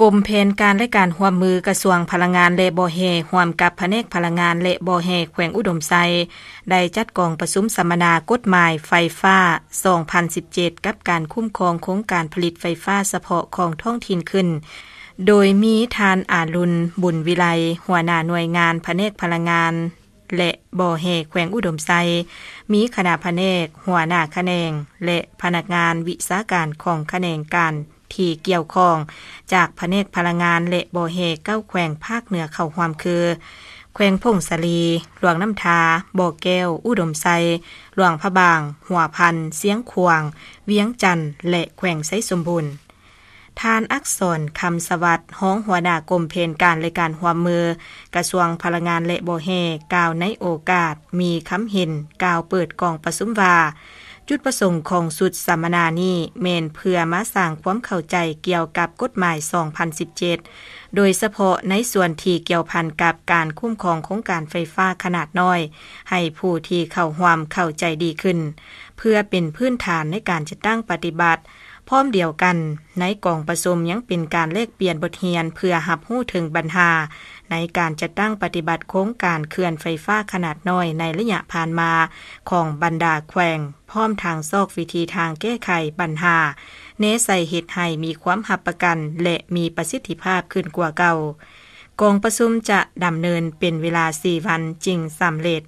กรมเพนการและการห่วมมือกระทรวงพลังงานเลบอเฮห่วมกับพเนกพลังงานเลบอเฮแขวงอุดมไซได้จัดกองประสุมสัมมนากฎหมายไฟฟ้า 2017 กับการคุ้มครองโครงการผลิตไฟฟ้าเฉพาะของท้องถิ่นขึ้น โดยมีทานอาลุนบุญวิไลหัวหน้าหน่วยงานพเนกพลังงาน และบ่อแห่แขวงอุดมไซ มีคณะพเนก หัวหน้าคะแนง และพนักงานวิสาการของคะแนงการที่เกี่ยวข้องจากพระเนกพลังงานเละบ่อเหกเก้าแขวงภาคเหนือเข้าความคือแขวงพงศลีหลวงน้ำทาบ่อแก้ว อุดมไซหลวงพระบาง หัวพันเสียงควางเวียงจันทร์และแขวงไซสมบูรณ์ทานอักษรคำสวัสดิ์ห้องหัวหน้ากรมเพนการแลยการหัวมือ กระทรวงพลังงานและโบเฮกล่าวในโอกาสมีคำเห็นกล่าวเปิดกองประสุมวาจุดประสงค์ของสุดสัมมนานี้เมนเพื่อมาสร้างความเข้าใจเกี่ยวกับกฎหมาย 2017 โดยเฉพาะในส่วนที่เกี่ยวพันกับการคุ้มครองของการไฟฟ้าขนาดน้อย ให้ผู้ที่เข้าความเข้าใจดีขึ้น เพื่อเป็นพื้นฐานในการจะตั้งปฏิบัติพร้อมเดียวกัน ในกล่องประชุมยังเป็นการเลกเปลี่ยนบทเรียน เพื่อหับหู้ถึงปัญหา ในการจัดตั้งปฏิบัติโครงการเขื่อนไฟฟ้าขนาดน้อยในระยะผ่านมา ของบรรดาแขวงพร้อมทางซอกวิธีทางแก้ไขปัญหา เนใส่เหตุให้มีความหับประกัน และมีประสิทธิภาพขึ้นกว่าเก่ากองประชุมจะดำเนินเป็นเวลา4วันจริงสำเร็จ